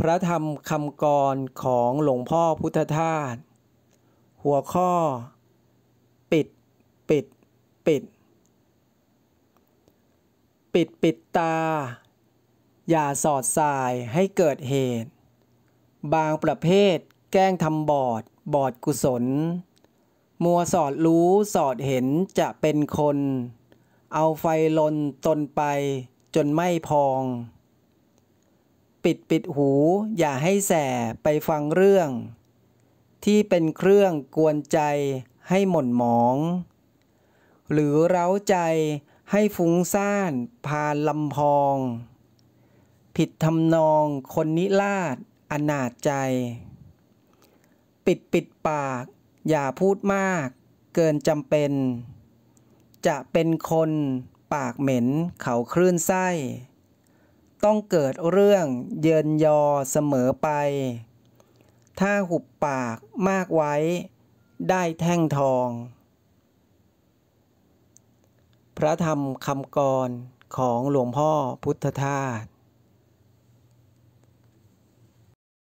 พระธรรมคำกรของหลวงพ่อพุทธทาสหัวข้อ ปิดปิดปิด ปิดปิดตา อย่าสอดสายให้เกิดเหตุ บางประเภทแกล้งทำบอดบอดกุศล มัวสอดรู้สอดเห็นจะเป็นคน เอาไฟลนตนไปจนไม่พองปิดปิดหูอย่าให้แสไปฟังเรื่อง ที่เป็นเครื่องกวนใจให้หม่นหมอง หรือเร้าใจให้ฟุ้งซ่านพาลำพอง ผิด ทำนองคนนิราชอนาจใจ ปิดปิดปากอย่าพูดมากเกินจำเป็น จะเป็นคนปากเหม็นเขาคลื่นไส้ต้องเกิดเรื่องเยินยอเสมอไป ถ้าหุบปากมากไว้ได้แท่งทอง พระธรรมคำกรของหลวงพ่อพุทธทาส